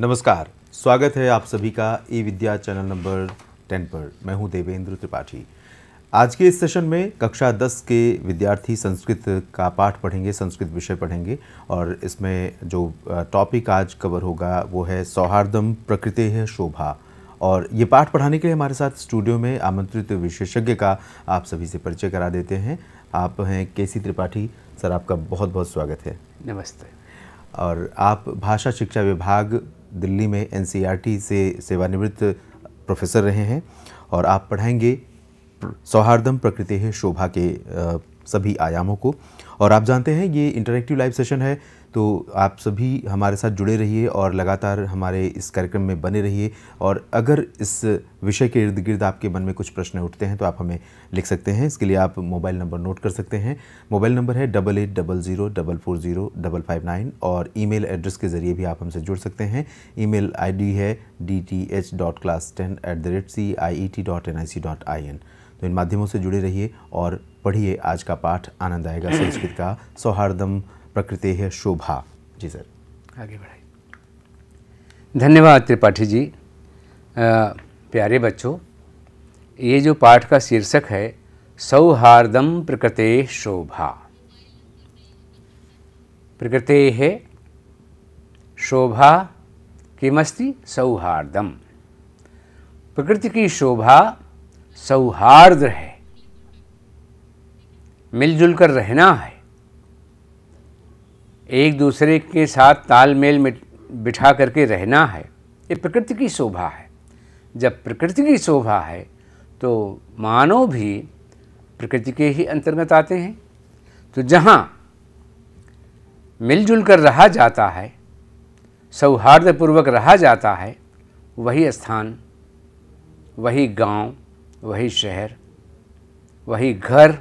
नमस्कार स्वागत है आप सभी का e e Vidya channel number ten पर मैं हूं देवेंद्र त्रिपाठी आज के इस सेशन में कक्षा दस के विद्यार्थी संस्कृत का पाठ पढ़ेंगे संस्कृत विषय पढ़ेंगे और इसमें जो टॉपिक आज कवर होगा वो है सौहार्दम प्रकृति है शोभा और ये पाठ पढ़ाने के लिए हमारे साथ स्टूडियो में आमंत्रित विशेषज्ञ का आप सभी से परिचय करा देते हैं आप हैं के सी त्रिपाठी सर आपका बहुत बहुत स्वागत है नमस्ते और आप भाषा शिक्षा विभाग दिल्ली में एन e से सेवानिवृत्त प्रोफेसर रहे हैं और आप पढ़ाएंगे सौहार्दम प्रकृति है शोभा के सभी आयामों को और आप जानते हैं ये इंटरेक्टिव लाइव सेशन है तो आप सभी हमारे साथ जुड़े रहिए और लगातार हमारे इस कार्यक्रम में बने रहिए और अगर इस विषय के इर्द गिर्द आपके मन में कुछ प्रश्न उठते हैं तो आप हमें लिख सकते हैं इसके लिए आप मोबाइल नंबर नोट कर सकते हैं मोबाइल नंबर है double eight double zero double four zero double five nine और ई एड्रेस के ज़रिए भी आप हमसे जुड़ सकते हैं ई मेल है D T H dot class ten at the rate C I E T dot N I C dot I N तो इन माध्यमों से जुड़े रहिए और पढ़िए आज का पाठ आनंद आएगा संस्कृत का सौहार्दम प्रकृति है शोभा जी सर आगे बढ़ाइए धन्यवाद त्रिपाठी जी आ, प्यारे बच्चों ये जो पाठ का शीर्षक है सौहार्दम प्रकृते शोभा प्रकृते है शोभा किमस्ति सौहार्दम प्रकृति की शोभा सौहार्द है मिलजुल कर रहना है एक दूसरे के साथ तालमेल में बिठा करके रहना है ये प्रकृति की शोभा है जब प्रकृति की शोभा है तो मानव भी प्रकृति के ही अंतर्गत आते हैं तो जहाँ मिलजुल कर रहा जाता है सौहार्दपूर्वक रहा जाता है वही स्थान वही गांव वही शहर वही घर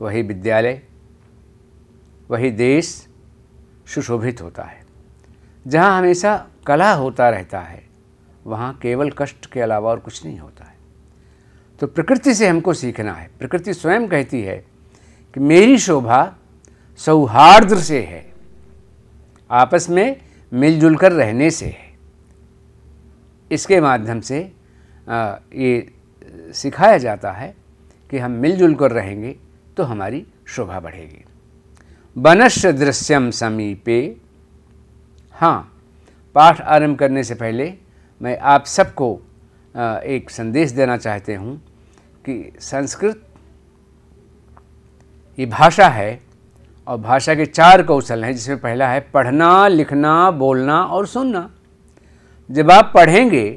वही विद्यालय वही देश सुशोभित होता है जहाँ हमेशा कला होता रहता है वहाँ केवल कष्ट के अलावा और कुछ नहीं होता है तो प्रकृति से हमको सीखना है प्रकृति स्वयं कहती है कि मेरी शोभा सौहार्द से है आपस में मिलजुल कर रहने से है इसके माध्यम से ये सिखाया जाता है कि हम मिलजुल कर रहेंगे तो हमारी शोभा बढ़ेगी वनश्य दृश्यम समीपे हाँ पाठ आरंभ करने से पहले मैं आप सबको एक संदेश देना चाहते हूँ कि संस्कृत ये भाषा है और भाषा के चार कौशल हैं जिसमें पहला है पढ़ना लिखना बोलना और सुनना जब आप पढ़ेंगे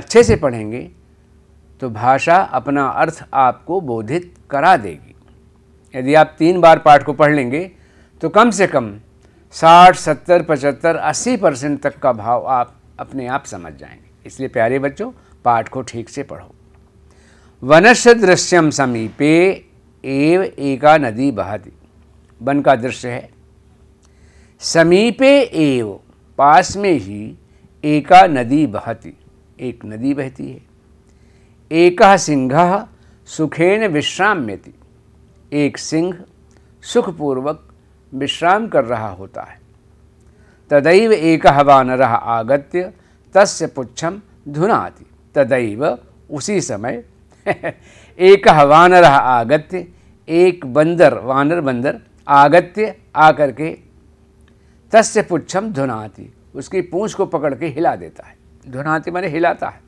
अच्छे से पढ़ेंगे तो भाषा अपना अर्थ आपको बोधित करा देगी यदि आप तीन बार पाठ को पढ़ लेंगे तो कम से कम 60, 70, 75, 80 परसेंट तक का भाव आप अपने आप समझ जाएंगे इसलिए प्यारे बच्चों पाठ को ठीक से पढ़ो वनस्य दृश्यम समीपे एव एका नदी बहती वन का दृश्य है समीपे एव पास में ही एका नदी बहती एक नदी बहती है एक सिंह सुखेन विश्राम्यति एक सिंह सुखपूर्वक विश्राम कर रहा होता है तदैव एक वानर आगत्य तस्य पुच्छम धुनाति तदैव उसी समय एक वानर आगत्य एक बंदर वानर बंदर आगत्य आकर के तस्य पुच्छम धुनाति उसकी पूंछ को पकड़ के हिला देता है धुनाति माने हिलाता है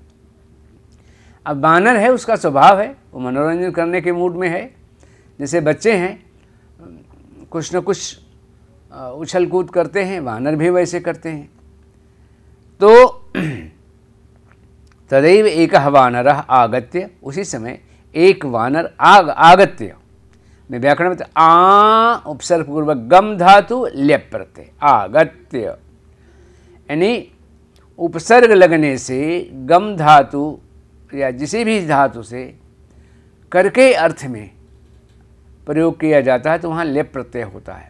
अब बानर है उसका स्वभाव है वो मनोरंजन करने के मूड में है जैसे बच्चे हैं कुछ न कुछ उछल कूद करते हैं वानर भी वैसे करते हैं तो तदैव एक वानर आगत्य उसी समय एक वानर आग आगत्य में व्याकरण में तो आ उपसर्ग पूर्वक गम धातु लेप प्रत्यय आगत्य यानी उपसर्ग लगने से गम धातु या जिसे भी धातु से करके अर्थ में प्रयोग किया जाता है तो वहाँ लेप प्रत्यय होता है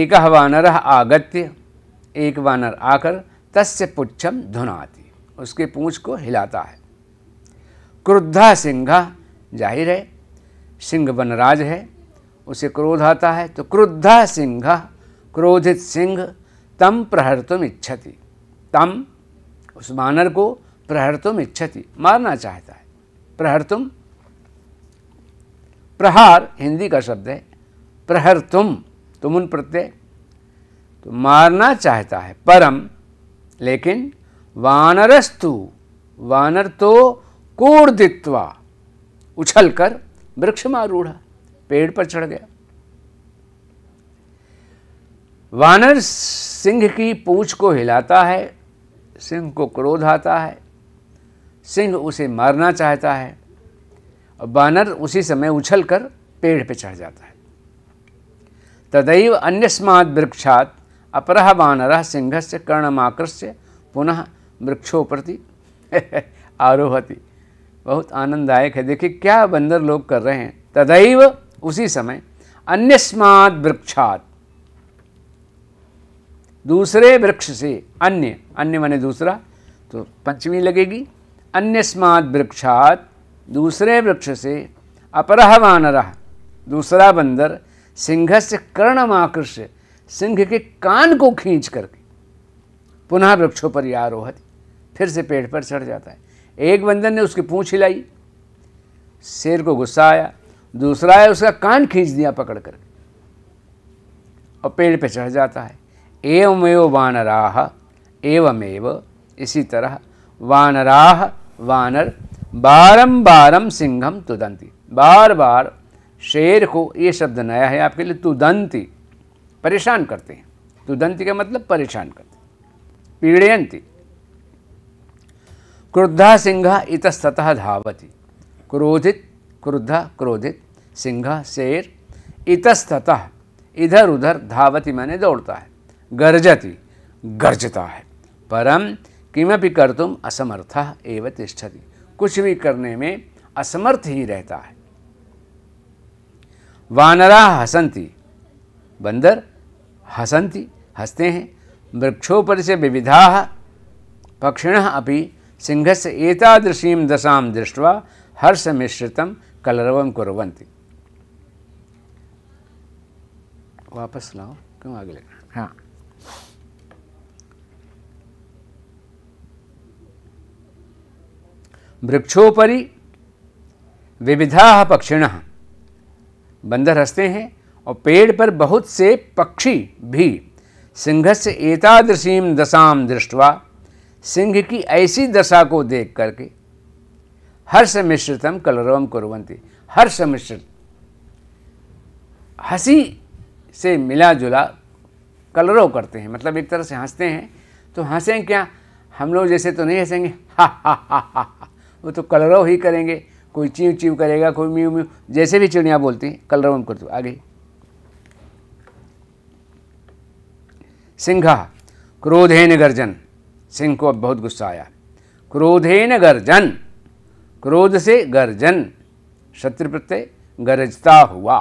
एक वानर आगत्य एक वानर आकर तस्य पुच्छम धुनाती उसके पूँछ को हिलाता है क्रुद्धा सिंघा जाहिर है सिंह वनराज है उसे क्रोध आता है तो क्रुद्धा सिंह क्रोधित सिंह तम तुम इच्छति तम उस वानर को प्रहर्तुम इच्छति मारना चाहता है प्रहर्तुम प्रहार हिंदी का शब्द है प्रहर तुम तुम उन प्रत्यय तो मारना चाहता है परम लेकिन वानरस्तु वानर तो कूर्दित्वा उछलकर वृक्ष मारूढ़ा पेड़ पर चढ़ गया वानर सिंह की पूछ को हिलाता है सिंह को क्रोध आता है सिंह उसे मारना चाहता है और बानर उसी समय उछलकर पेड़ पर पे चढ़ जाता है तदैव अन्यस्मात् वृक्षात् बानर सिंह से कर्णमाकृष्य पुनः वृक्षों प्रति आरोहति बहुत आनंददायक है देखिए क्या बंदर लोग कर रहे हैं तदैव उसी समय अन्यस्मात वृक्षात दूसरे वृक्ष से अन्य अन्य माने दूसरा तो पंचमी लगेगी अन्यस्मात् वृक्षात दूसरे वृक्ष से अपरह वानर दूसरा बंदर सिंह से कर्णमाकृष्य सिंह के कान को खींच करके पुनः वृक्षों पर यारोहत फिर से पेड़ पर चढ़ जाता है एक बंदर ने उसकी पूँछ हिलाई शेर को गुस्सा आया दूसरा है उसका कान खींच दिया पकड़ कर और पेड़ पे चढ़ जाता है एवमेव वानराह एवमेव इसी तरह वानराह वानर बारम बारम सिंहम तुदंती बार बार शेर को ये शब्द नया है आपके लिए तुदंती परेशान करते हैं तुदंती का मतलब परेशान करते पीड़यंती क्रुद्धा सिंह इतस्तः धावती क्रोधित क्रुद्धा क्रोधित सिंह शेर इतस्तः इधर उधर धावती माने दौड़ता है गर्जति गर्जता है परम किमपि कर्तुम असमर्थ एव तिष्ठति कुछ भी करने में असमर्थ ही रहता है वानरा हसंती बंदर हसंती हंसते हैं वृक्षोपर से विविधा पक्षिण अभी सिंह से एकदृशी दशा दृष्ट्वा हर्ष मिश्रित कलरव कुरवंती वापस लाओ क्यों आगे लेना हाँ वृक्षोपरि विविधा पक्षिण बंदर हंसते हैं और पेड़ पर बहुत से पक्षी भी सिंह से एतादृशीम दशा दृष्टवा सिंह की ऐसी दशा को देख करके हर्ष मिश्रितम कलरवम कुरवंती हर्ष मिश्रित हंसी से मिला जुला कलरव करते हैं मतलब एक तरह से हंसते हैं तो हंसें क्या हम लोग जैसे तो नहीं हंसेंगे हा हा हा हा हा वो तो कलरव ही करेंगे कोई चीव चीव करेगा कोई म्यू म्यू जैसे भी चिड़िया बोलती हैं कलरव हम करते तो आगे सिंघा क्रोधेन गर्जन सिंह को अब बहुत गुस्सा आया क्रोधेन गर्जन क्रोध से गर्जन शत्रु प्रत्यय गरजता हुआ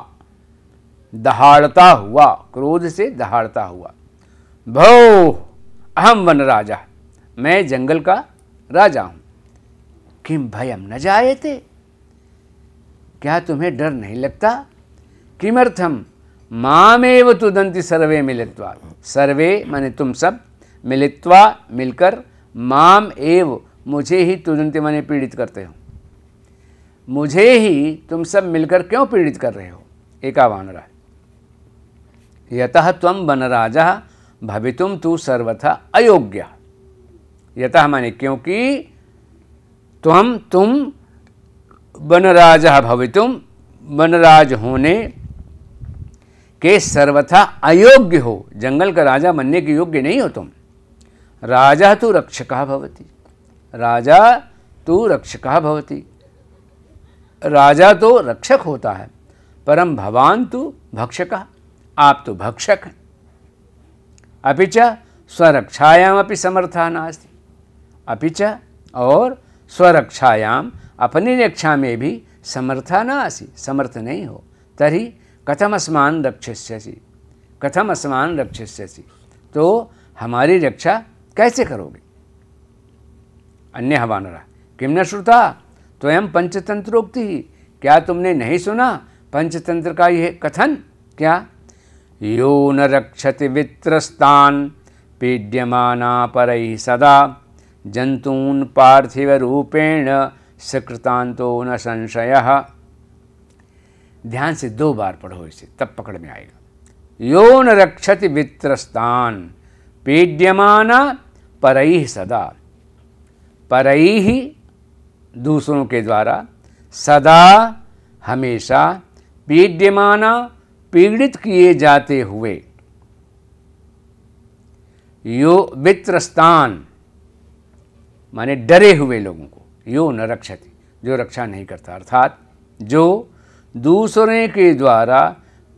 दहाड़ता हुआ क्रोध से दहाड़ता हुआ भो अहम वन राजा मैं जंगल का राजा हूँ किम भयम न जायते क्या तुम्हें डर नहीं लगता किमर्थम मामेव तु दंती सर्वे मिलित्वा सर्वे माने तुम सब मिलित्वा मिलकर माम एव मुझे ही तुदंती माने पीड़ित करते हो मुझे ही तुम सब मिलकर क्यों पीड़ित कर रहे हो एकावानरा यतः त्वम वनराज भवितुम तू सर्वथा अयोग्य यतः माने क्योंकि त्वम तुम वनराज भवितुम वनराज होने के सर्वथा अयोग्य हो जंगल का राजा बनने के योग्य नहीं हो तुम राजा तो रक्षक भवती राजा तो रक्षक भवती राजा तो रक्षक होता है परम भवान तो भक्षक आप तो भक्षक हैं अपिच स्वरक्षायाम समर्था नास्ती अभी और स्वरक्षायाम अपनी रक्षा में भी समर्था न आसी समर्थ नहीं हो तरी कथम असमान रक्षिष्यसी कथम असमान रक्षस्यसी तो हमारी रक्षा कैसे करोगे अन्य हवानरा किम न श्रुता तो एम पंचतंत्रोक्ति ही क्या तुमने नहीं सुना पंचतंत्र का यह कथन क्या यो न रक्षति वित्रस्तान पीड्यमाना पर सदा जंतून पार्थिव सकृतान तो न संशय ध्यान से दो बार पढ़ो इसे तब पकड़ में आएगा यो न रक्षति वित्रस्तान पीड्यमान परई सदा परई ही दूसरों के द्वारा सदा हमेशा पीड्यमान पीड़ित किए जाते हुए यो वित्रस्तान माने डरे हुए लोगों को यो न रक्षति जो रक्षा नहीं करता अर्थात जो दूसरे के द्वारा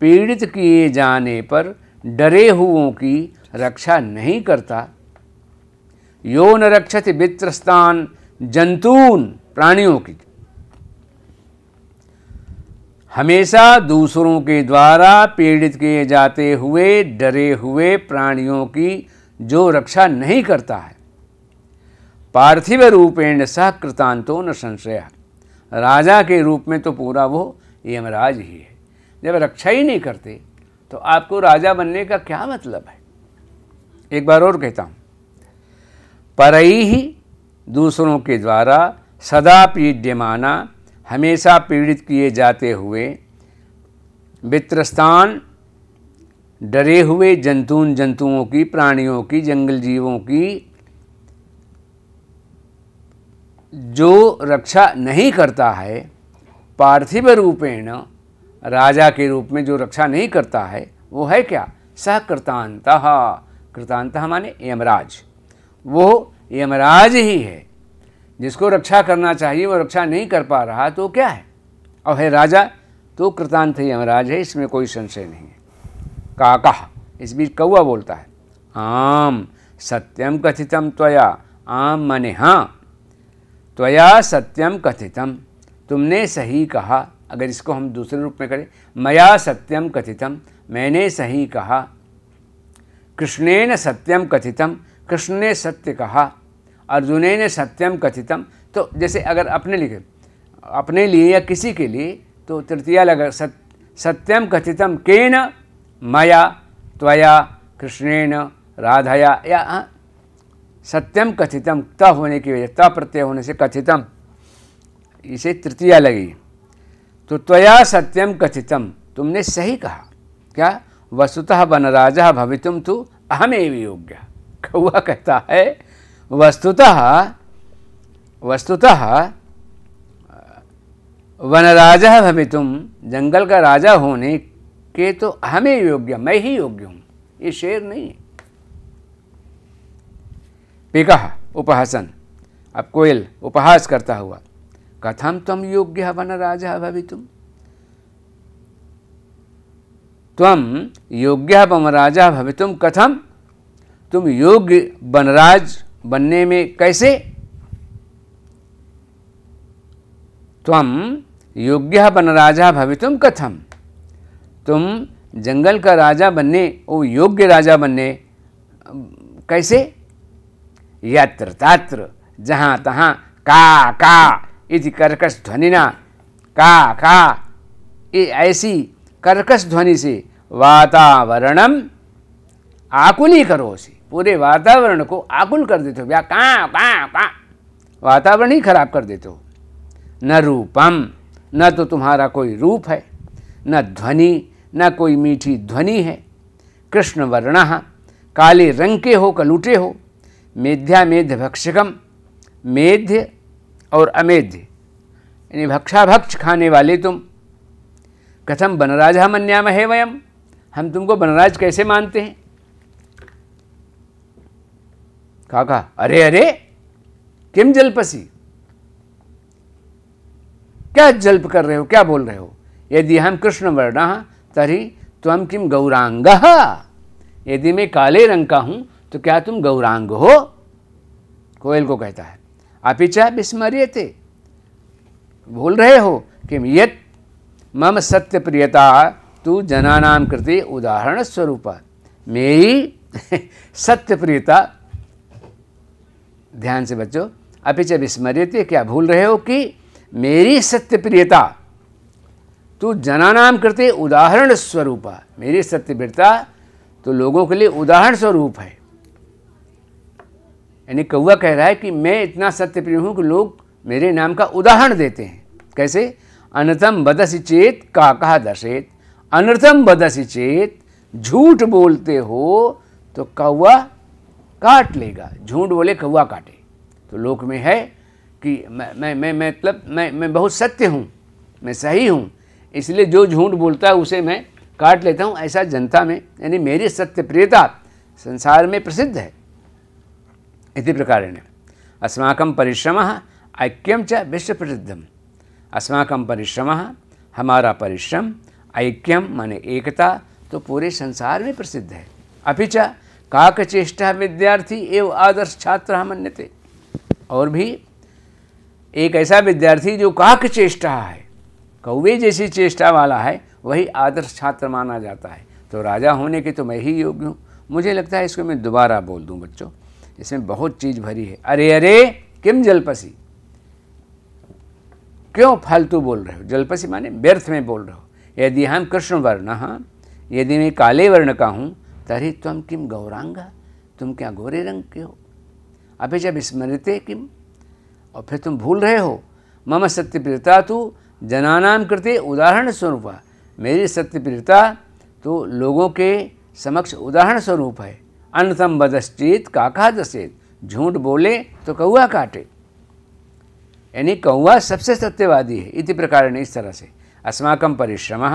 पीड़ित किए जाने पर डरे हुओं की रक्षा नहीं करता यो न रक्षति वित्रस्तान जंतून प्राणियों की हमेशा दूसरों के द्वारा पीड़ित किए जाते हुए डरे हुए प्राणियों की जो रक्षा नहीं करता है पार्थिव रूपेण सह कृतांतो न संशय राजा के रूप में तो पूरा वो यमराज ही है जब रक्षा ही नहीं करते तो आपको राजा बनने का क्या मतलब है एक बार और कहता हूँ परई ही दूसरों के द्वारा सदा पीड्यमाना हमेशा पीड़ित किए जाते हुए वित्रस्तान डरे हुए जंतुन जंतुओं की प्राणियों की जंगल जीवों की जो रक्षा नहीं करता है पार्थिव रूपेण राजा के रूप में जो रक्षा नहीं करता है वो है क्या सह कृतांत कृतांत माने यमराज वो यमराज ही है जिसको रक्षा करना चाहिए वो रक्षा नहीं कर पा रहा तो क्या है और है राजा तो कृतांत यमराज है इसमें कोई संशय नहीं है काका इस बीच कौआ बोलता है आम सत्यम कथितम त्वया आम माने हाँ त्वया सत्यम कथितम तुमने सही कहा अगर इसको हम दूसरे रूप में करें मया सत्यम कथितम मैंने सही कहा कृष्णे सत्यम कथितम कृष्ण ने सत्य कहा अर्जुने ने सत्यम कथितम तो जैसे अगर अपने लिए अपने लिए या किसी के लिए तो तृतीया लगा सत्यम कथितम केन मया त्वया कृष्णेन राधया या हाँ, सत्यम कथितम त होने की वजह त प्रत्यय होने से कथितम इसे तृतीया लगी तो त्वया सत्यम कथितम तुमने सही कहा क्या वस्तुतः वनराजा भवितुम तो अहम एवं योग्य कौआ कहता है वस्तुतः वस्तुतः वनराज भवितुम जंगल का राजा होने के तो हमें योग्य मैं ही योग्य हूँ ये शेर नहीं है पिकह उपहासन अब कोयल उपहास करता हुआ कथम तम योग्य वन राजा तुम तम योग्य बम राजा तुम कथम तुम योग्य वनराज बनने में कैसे तम योग्य भवि तुम कथम तुम जंगल का राजा बनने वो योग्य राजा बनने कैसे यत्र तत्र जहाँ तहाँ का का इति कर्कश ध्वनिना का का ये ऐसी कर्कश ध्वनि से वातावरणम आकुली करोसी पूरे वातावरण को आकुल कर देते हो या का का का वातावरण ही खराब कर देते हो न रूपम न तो तुम्हारा कोई रूप है न ध्वनि न कोई मीठी ध्वनि है कृष्ण वर्ण काले रंग के हो कलूटे हो मेध्यामेध्य भक्षकम मेध्य और अमेध्य यानी भक्षाभक्ष खाने वाले तुम कथम बनराज मनयाम है वयम हम तुमको बनराज कैसे मानते हैं काका अरे अरे किम जलपसी क्या जल्प कर रहे हो क्या बोल रहे हो यदि हम कृष्ण वर्ण तरी त्वम किम गौरांग यदि मैं काले रंग का हूँ तो क्या तुम गौरांग हो कोयल को कहता है अपिचा विस्मरिय थे भूल रहे हो कि यत मम सत्य प्रियता तू नाम कृति उदाहरण स्वरूप मेरी सत्य प्रियता ध्यान से बच्चो बच्चों विस्मरिय थे क्या भूल रहे हो कि मेरी सत्य प्रियता तू नाम कृति उदाहरण स्वरूप मेरी सत्य प्रियता तो लोगों के लिए उदाहरण स्वरूप है यानी कौआ कह रहा है कि मैं इतना सत्यप्रिय हूँ कि लोग मेरे नाम का उदाहरण देते हैं कैसे अनथम बदसी चेत का कहा दशेत अनर्थम बदसी चेत झूठ बोलते हो तो कौआ काट लेगा झूठ बोले कौआ काटे तो लोक में है कि मैं मैं मैं मतलब मैं मैं बहुत सत्य हूँ मैं सही हूँ इसलिए जो झूठ बोलता है उसे मैं काट लेता हूँ ऐसा जनता में यानी मेरी सत्य प्रियता संसार में प्रसिद्ध है इति प्रकारेण अस्माकं परिश्रमः ऐक्यं च विश्वप्रसिद्धम् अस्माकं परिश्रमः हमारा परिश्रम ऐक्यम माने एकता तो पूरे संसार में प्रसिद्ध है अभी च काकचेष्टा विद्यार्थी एवं आदर्श छात्र मन्यते और भी एक ऐसा विद्यार्थी जो काक चेष्टा है कौवे जैसी चेष्टा वाला है वही आदर्श छात्र माना जाता है तो राजा होने के तो मैं ही योग्य हूँ मुझे लगता है इसको मैं दोबारा बोल दूँ बच्चों इसमें बहुत चीज भरी है अरे अरे किम जलपसी क्यों फालतू बोल रहे हो जलपसी माने व्यर्थ में बोल रहे हो यदि हम कृष्ण वर्ण यदि मैं काले वर्ण का हूँ तरी तुम किम गौरांगा तुम क्या गोरे रंग के हो अभी जब स्मृत किम और फिर तुम भूल रहे हो मम सत्यप्रियता तो जनानाम कृते उदाहरण स्वरूप मेरी सत्यप्रियता तो लोगों के समक्ष उदाहरण स्वरूप है अनथम बदश्चित काका दसेत झूठ बोले तो कौआ काटे यानी कौआ सबसे सत्यवादी है इति प्रकार ने इस तरह से अस्माकम परिश्रम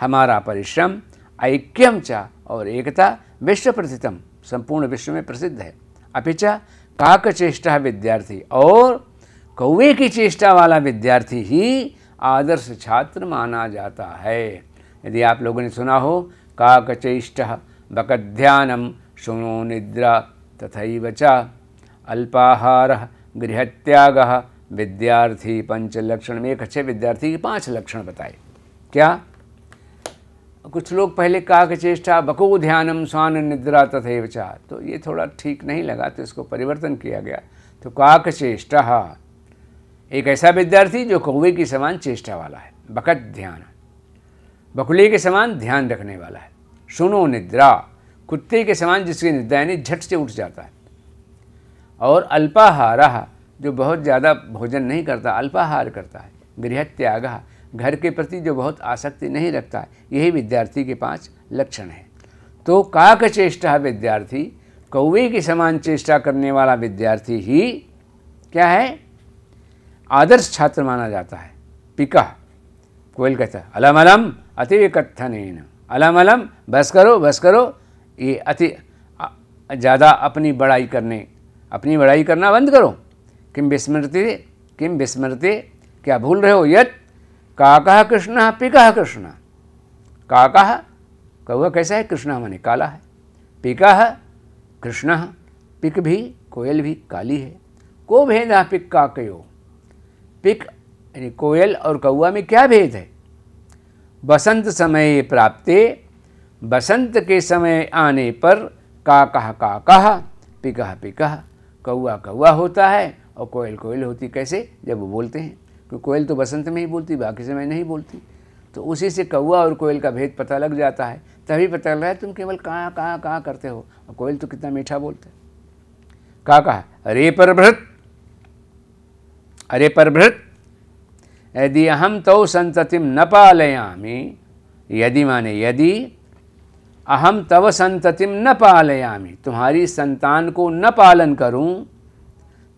हमारा परिश्रम ऐक्यम चा और एकता विश्व प्रथितम संपूर्ण विश्व में प्रसिद्ध है अपिचा काक चेष्टा विद्यार्थी और कौए की चेष्टा वाला विद्यार्थी ही आदर्श छात्र माना जाता है यदि आप लोगों ने सुना हो काक चेष्ट बकध्यानम शृणु निद्रा तथा च अल्पाहार गृहत्याग विद्यार्थी पंच लक्षण में एक अच्छे विद्यार्थी के पांच लक्षण बताए क्या कुछ लोग पहले काक चेष्टा बको ध्यानम स्वान निद्रा तथैव चा तो ये थोड़ा ठीक नहीं लगा तो इसको परिवर्तन किया गया तो काक चेष्टा एक ऐसा विद्यार्थी जो कौवे की समान चेष्टा वाला है बकत ध्यान बकुले के समान ध्यान रखने वाला है सुनो निद्रा कुत्ते के समान जिसके दैनिक झट से उठ जाता है और अल्पाहारा जो बहुत ज़्यादा भोजन नहीं करता अल्पाहार करता है गृह त्याग घर के प्रति जो बहुत आसक्ति नहीं रखता है यही विद्यार्थी के पाँच लक्षण हैं तो काक चेष्टा विद्यार्थी कौवे के समान चेष्टा करने वाला विद्यार्थी ही क्या है आदर्श छात्र माना जाता है पिका कोयल कहता है अलम अलम अतिव कथन अलम अलम बस करो बस करो ये अति ज़्यादा अपनी बड़ाई करने अपनी बड़ाई करना बंद करो किम विस्मृति किम विस्मृति क्या भूल रहे हो यत काका कृष्ण पिका कृष्ण काका कौआ कैसा है कृष्ण माने काला है पिका कृष्ण पिक भी कोयल भी काली है को भेद है पिक का कयो पिक यानी कोयल और कौआ में क्या भेद है बसंत समय प्राप्ते बसंत के समय आने पर का कह पिकह पिकह कौआ कौआ होता है और कोयल कोयल होती कैसे जब वो बोलते हैं क्योंकि कोयल तो बसंत में ही बोलती बाकी समय नहीं बोलती तो उसी से कौआ और कोयल का भेद पता लग जाता है तभी पता लग रहा है तुम केवल कहाँ कहाँ कहाँ करते हो और कोयल तो कितना मीठा बोलते का कहा अरे पर अरे पर यदि अहम तो संततिम न पालयामी यदि माने यदि अहम तव संततिम न पालयामी तुम्हारी संतान को न पालन करूं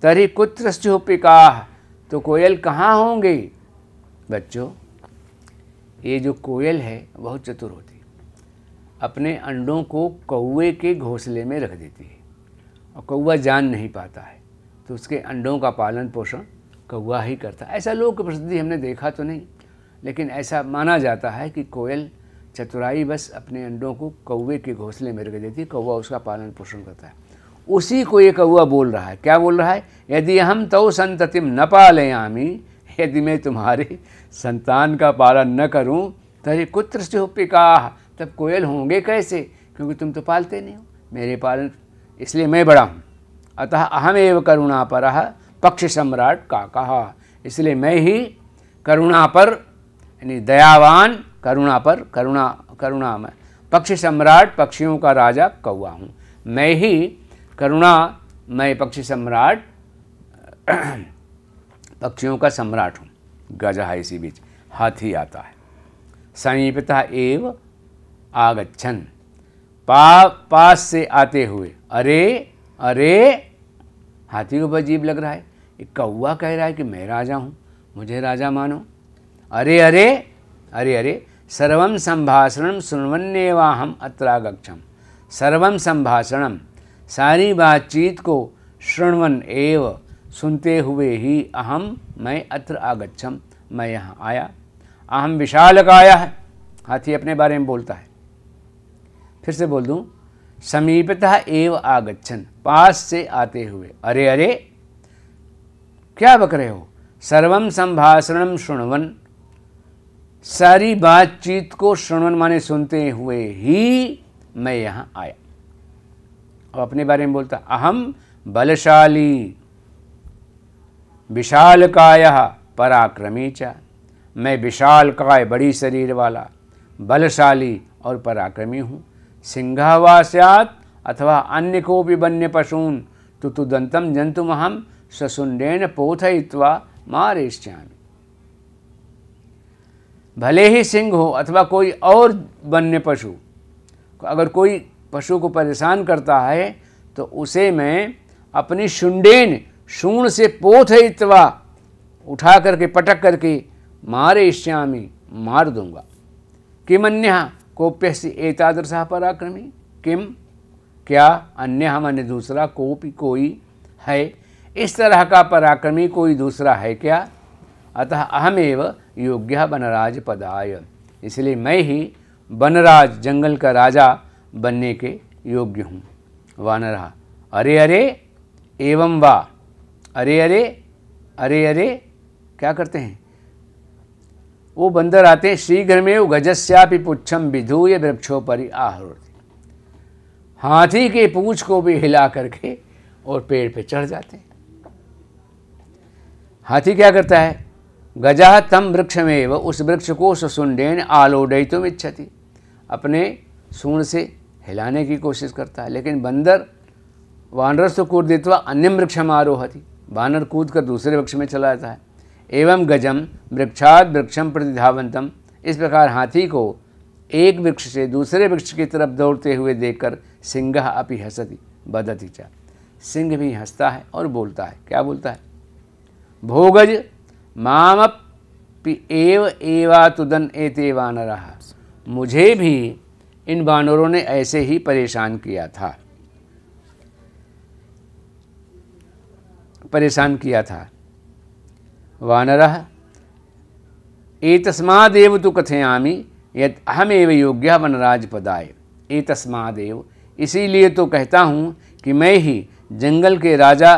तरी कुत्र पिकाह तो कोयल कहाँ होंगे बच्चों ये जो कोयल है बहुत चतुर होती है अपने अंडों को कौए के घोंसले में रख देती है और कौआ जान नहीं पाता है तो उसके अंडों का पालन पोषण कौआ ही करता है ऐसा लोक प्रसिद्धि हमने देखा तो नहीं लेकिन ऐसा माना जाता है कि कोयल चतुराई बस अपने अंडों को कौवे के घोंसले में रख देती है कौवा उसका पालन पोषण करता है उसी को ये कौवा बोल रहा है क्या बोल रहा है यदि हम तो संततिम न पाले आमी यदि मैं तुम्हारे संतान का पालन न करूं तरी तो कुत्र से हो पिका तब कोयल होंगे कैसे क्योंकि तुम तो पालते नहीं हो मेरे पालन इसलिए मैं बड़ा हूँ अतः अहमेव करुणा पर पक्ष सम्राट का कहा इसलिए मैं ही करुणा पर यानी दयावान करुणा पर करुणा करुणा में पक्षी सम्राट पक्षियों का राजा कौआ हूँ मैं ही करुणा मैं पक्षी सम्राट पक्षियों का सम्राट हूँ गजा है इसी बीच हाथी आता है समीपता एव आगछन पा पास से आते हुए अरे अरे हाथी को अजीब लग रहा है एक कौआ कह रहा है कि मैं राजा हूँ मुझे राजा मानो अरे अरे अरे अरे सर्व संभाषण सुनवन्यवाहम अत्रागक्षम सर्व संभाषणम सारी बातचीत को श्रृणवन एव सुनते हुए ही अहम मैं अत्र आगछम मैं यहाँ आया अहम विशाल काया है हाथी अपने बारे में बोलता है फिर से बोल दूँ समीपतः एव आगछन पास से आते हुए अरे अरे क्या बक रहे हो सर्व संभाषण शुणवन सारी बातचीत को श्रवण माने सुनते हुए ही मैं यहाँ आया और अपने बारे में बोलता अहम बलशाली विशाल काय पराक्रमी चा मैं विशाल काय बड़ी शरीर वाला बलशाली और पराक्रमी हूँ सिंघावास्यात अथवा अन्य को भी तो पशून जंतु जंतुमहम ससुंडेन पोथयित्वा मारेश्यामी भले ही सिंह हो अथवा कोई और वन्य पशु अगर कोई पशु को परेशान करता है तो उसे मैं अपनी शुंडेन शूण से पोथ इतवा उठा करके पटक करके मारे श्यामी मार दूंगा किम अन्य से एतादृशा पराक्रमी किम क्या अन्य मन दूसरा कोपी कोई है इस तरह का पराक्रमी कोई दूसरा है क्या अतः अहमेव योग्य बनराज पदाय इसलिए मैं ही बनराज जंगल का राजा बनने के योग्य हूँ वानरहा अरे अरे एवं वा अरे अरे अरे अरे क्या करते हैं वो बंदर आते हैं शीघ्र में गजस्यापि पुच्छम विधूय वृक्षोपरि आहूर्ति हाथी के पूछ को भी हिला करके और पेड़ पे चढ़ जाते हैं हाथी क्या करता है गजा तम वृक्षमेव उस वृक्ष को सुसुंडेन आलोडयितुम इच्छति अपने सूर्ण से हिलाने की कोशिश करता है लेकिन बंदर कूद कूर्दित्वा अन्यम में आरोहती वानर कूद कर दूसरे वृक्ष में चला जाता है एवं गजम वृक्षाद वृक्षम प्रतिधावंतम इस प्रकार हाथी को एक वृक्ष से दूसरे वृक्ष की तरफ दौड़ते हुए देखकर सिंह अपि हंसती बदती चा सिंह भी हंसता है और बोलता है क्या बोलता है भोगज एव एवा तुदन एते वानर मुझे भी इन वानरों ने ऐसे ही परेशान किया था परेशान किया था वानर एतस्मादेव तो कथयामी यद अहमेव योग्य वनराज पदाय एतस्मादेव इसीलिए तो कहता हूँ कि मैं ही जंगल के राजा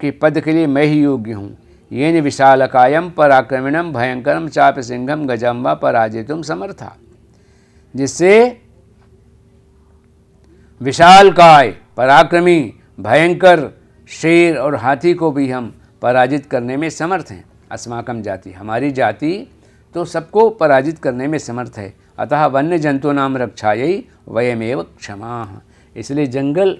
के पद के लिए मैं ही योग्य हूँ येन विशालकायम पराक्रमिणम भयंकरम चाप सिंहम गजम व पराजितुम समर्था जिससे विशालकाय पराक्रमी भयंकर शेर और हाथी को भी हम पराजित करने में समर्थ हैं अस्माकम जाति हमारी जाति तो सबको पराजित करने में समर्थ है अतः वन्य जंतु नाम रक्षा यही वयमेव क्षमा इसलिए जंगल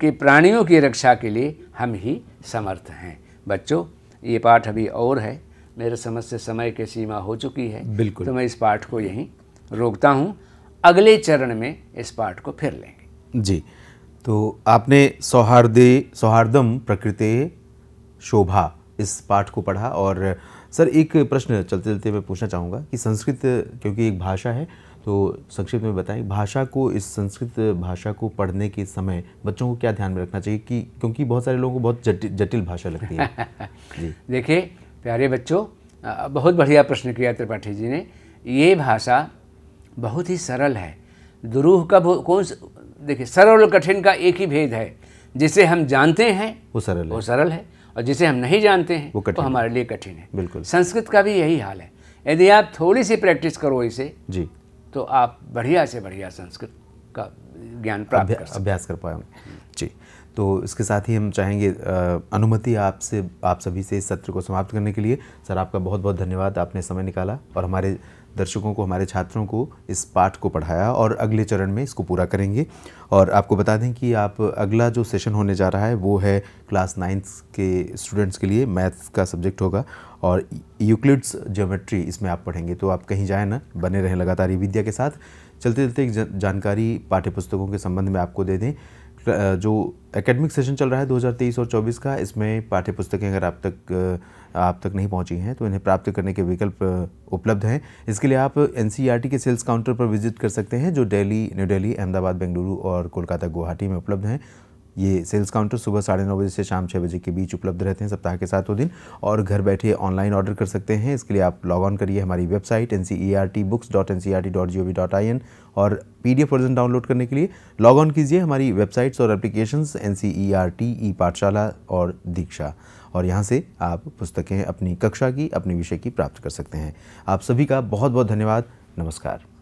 के प्राणियों की रक्षा के लिए हम ही समर्थ हैं बच्चों ये पाठ अभी और है मेरे समझ से समय की सीमा हो चुकी है बिल्कुल तो मैं इस पाठ को यहीं रोकता हूँ अगले चरण में इस पाठ को फिर लेंगे जी तो आपने सौहार्दे सौहार्दम प्रकृति शोभा इस पाठ को पढ़ा और सर एक प्रश्न चलते चलते मैं पूछना चाहूँगा कि संस्कृत क्योंकि एक भाषा है तो संक्षिप्त में बताएं भाषा को इस संस्कृत भाषा को पढ़ने के समय बच्चों को क्या ध्यान में रखना चाहिए कि क्योंकि बहुत सारे लोगों को बहुत जटिल जटिल भाषा लगती है जी देखिए प्यारे बच्चों बहुत बढ़िया प्रश्न किया त्रिपाठी जी ने ये भाषा बहुत ही सरल है दुरूह का कौन देखिए सरल और कठिन का एक ही भेद है जिसे हम जानते हैं वो सरल है वो सरल है और जिसे हम नहीं जानते हैं वो, वो हमारे लिए कठिन है बिल्कुल संस्कृत का भी यही हाल है यदि आप थोड़ी सी प्रैक्टिस करो इसे जी तो आप बढ़िया से बढ़िया संस्कृत का ज्ञान प्राप्त अभ्यास कर पाएंगे जी तो इसके साथ ही हम चाहेंगे अनुमति आपसे आप सभी से इस सत्र को समाप्त करने के लिए सर आपका बहुत बहुत धन्यवाद आपने समय निकाला और हमारे दर्शकों को हमारे छात्रों को इस पाठ को पढ़ाया और अगले चरण में इसको पूरा करेंगे और आपको बता दें कि आप अगला जो सेशन होने जा रहा है वो है क्लास नाइन्थ के स्टूडेंट्स के लिए मैथ्स का सब्जेक्ट होगा और यूक्लिड्स ज्योमेट्री इसमें आप पढ़ेंगे तो आप कहीं जाए ना बने रहें लगातार ये विद्या के साथ चलते चलते एक जानकारी पाठ्यपुस्तकों के संबंध में आपको दे दें जो एकेडमिक सेशन चल रहा है 2023 और 24 का इसमें पाठ्य पुस्तकें अगर आप तक आप तक नहीं पहुंची हैं तो इन्हें प्राप्त करने के विकल्प उपलब्ध हैं इसके लिए आप एन e के सेल्स काउंटर पर विजिट कर सकते हैं जो दिल्ली न्यू दिल्ली अहमदाबाद बेंगलुरु और कोलकाता गुवाहाटी में उपलब्ध हैं ये सेल्स काउंटर सुबह साढ़े नौ बजे से शाम छः बजे के बीच उपलब्ध रहते हैं सप्ताह के सातों दिन और घर बैठे ऑनलाइन ऑर्डर कर सकते हैं इसके लिए आप लॉग ऑन करिए हमारी website N C E R T books dot N C R T dot G O V dot I N और P D F version download करने के लिए लॉग ऑन कीजिए हमारी वेबसाइट्स और application N C E R T e Pathshala और दीक्षा और यहाँ से आप पुस्तकें अपनी कक्षा की अपने विषय की प्राप्त कर सकते हैं आप सभी का बहुत बहुत धन्यवाद नमस्कार